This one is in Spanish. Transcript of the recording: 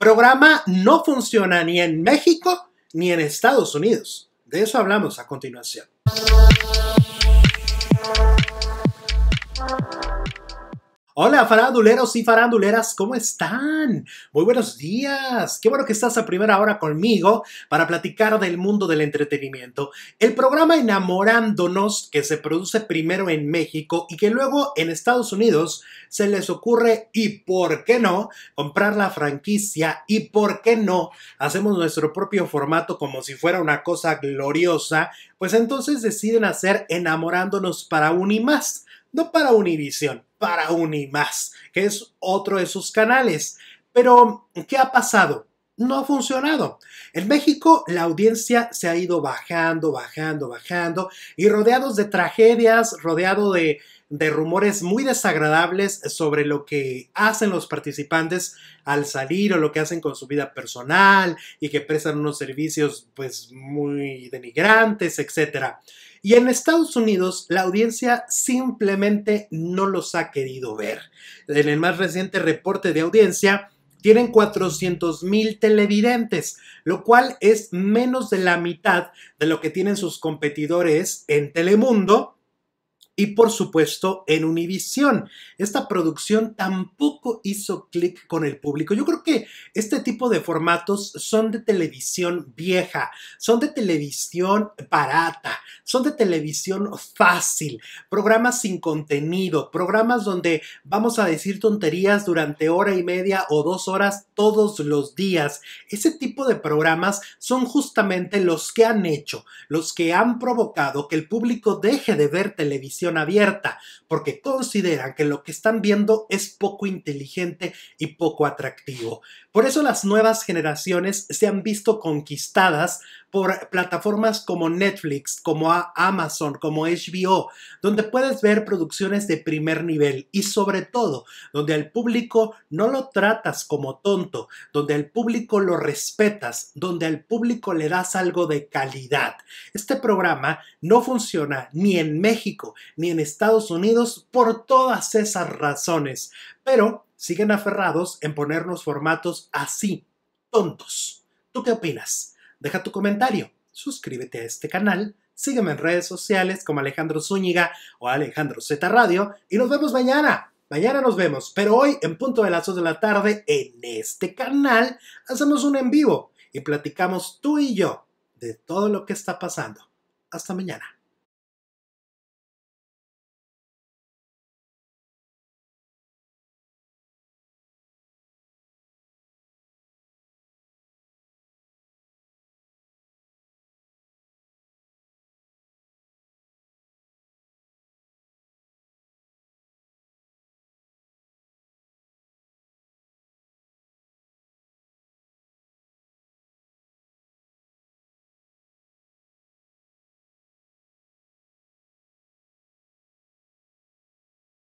Programa no funciona ni en México ni en Estados Unidos. De eso hablamos a continuación. Hola faranduleros y faranduleras, ¿cómo están? Muy buenos días. Qué bueno que estás a primera hora conmigo para platicar del mundo del entretenimiento. El programa Enamorándonos que se produce primero en México y que luego en Estados Unidos se les ocurre y por qué no comprar la franquicia y por qué no hacemos nuestro propio formato como si fuera una cosa gloriosa, pues entonces deciden hacer Enamorándonos para un y más no para Univision, para Unimás, que es otro de sus canales. Pero, ¿qué ha pasado? no ha funcionado. En México la audiencia se ha ido bajando, bajando, bajando y rodeados de tragedias, rodeado de, rumores muy desagradables sobre lo que hacen los participantes al salir o lo que hacen con su vida personal y que prestan unos servicios pues muy denigrantes, etc. Y en Estados Unidos la audiencia simplemente no los ha querido ver. En el más reciente reporte de audiencia, tienen 400 mil televidentes, lo cual es menos de la mitad de lo que tienen sus competidores en Telemundo y por supuesto en Univisión. Esta producción tampoco hizo clic con el público. Yo creo que este tipo de formatos son de televisión vieja, son de televisión barata, son de televisión fácil, programas sin contenido, programas donde vamos a decir tonterías durante hora y media o dos horas todos los días. Ese tipo de programas son justamente los que han hecho, los que han provocado que el público deje de ver televisión abierta, porque consideran que lo que están viendo es poco inteligente y poco atractivo. Por eso las nuevas generaciones se han visto conquistadas por plataformas como Netflix, como Amazon, como HBO, donde puedes ver producciones de primer nivel y sobre todo donde al público no lo tratas como tonto, donde al público lo respetas, donde al público le das algo de calidad. Este programa no funciona ni en México ni en Estados Unidos por todas esas razones. Pero siguen aferrados en ponernos formatos así, tontos. ¿Tú qué opinas? Deja tu comentario, suscríbete a este canal, sígueme en redes sociales como Alejandro Zúñiga o Alejandro Z Radio y nos vemos mañana. Mañana nos vemos, pero hoy en punto de las 2 de la tarde en este canal hacemos un en vivo y platicamos tú y yo de todo lo que está pasando. Hasta mañana.